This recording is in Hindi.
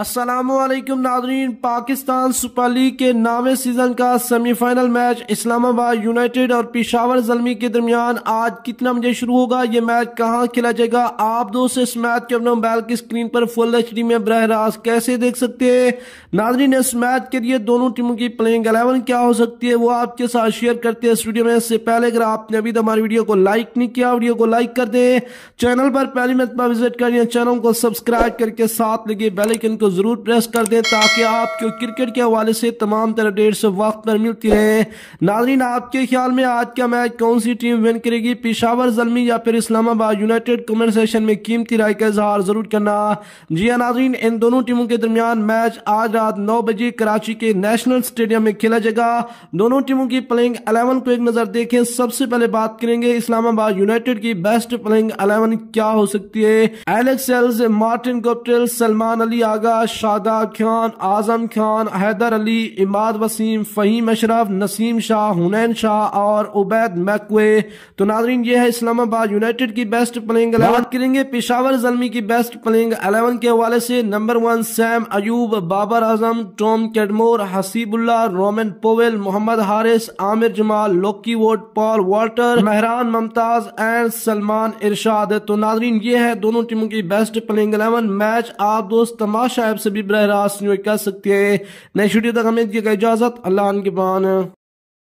असलम नाजरीन पाकिस्तान सुपर लीग के नावे सीज़न का सेमीफाइनल मैच इस्लामाबाद यूनाइटेड और पिशावर जलमी के दरमियान आज कितना बजे शुरू होगा ये मैच कहाँ खेला जाएगा आप दोस्त इस मैच के अपने मोबाइल की स्क्रीन पर फुल एच में बरह रास्त कैसे देख सकते हैं नाजरीन इस मैच के लिए दोनों टीमों की प्लेइंग एलेवन क्या हो सकती है वो आपके साथ शेयर करते हैं स्टूडियो में इससे पहले अगर आपने अभी तक हमारी वीडियो को लाइक नहीं किया वीडियो को लाइक कर दें चैनल पर पहली मत विजिट करें चैनल को सब्सक्राइब करके साथ लगे बेलाइकन को को ज़रूर प्रेस कर दें ताकि आपको क्रिकेट के हवाले से तमाम तरह अपडेट्स वक्त पर मिलती रहे नाजरीन आपके ख्याल में आज का मैच कौन सी टीम विन करेगी पिशावर जलमी या फिर इस्लामाबाद यूनाइटेड कमेंट सेशन में कीमती राय का इजहार ज़रूर करना जी हाँ नाजरीन इन दोनों टीमों के दरमियान मैच आज रात नौ बजे कराची के नेशनल स्टेडियम में खेला जाएगा दोनों टीमों की प्लेइंग अलेवन को एक नज़र देखें सबसे पहले बात करेंगे इस्लामाबाद यूनाइटेड की बेस्ट प्लेइंग अलेवन क्या हो सकती है Alex Hales Martin Guptill Salman Ali Agha Murtaza Shadab Khan Azam Khan Haider Ali Imad Wasim Faheem Ashraf Naseem Shah Hunain Shah और उबैद मैकवे तो नाजरीन ये है इस्लामाबाद यूनाइटेड की बेस्ट प्लेइंग अलेवन करेंगे पिशावर जलमी की बेस्ट प्लेइंग अलेवन के हवाले से number one Saim Ayub Babar Azam Tom Cadmore Haseebullah Rovman Powell Mohammad Haris Aamir Jamal Luke Wood Paul Walter Mehran Mumtaz and Salman Irshad तो नाजरीन ये है दोनों टीमों की बेस्ट प्लेइंग अलेवन मैच आप दोस्त तमाशा से भी बरह रास्त कह सकते हैं नए शूटियो तक हमें दिएगा इजाज़त अल्लाह के पान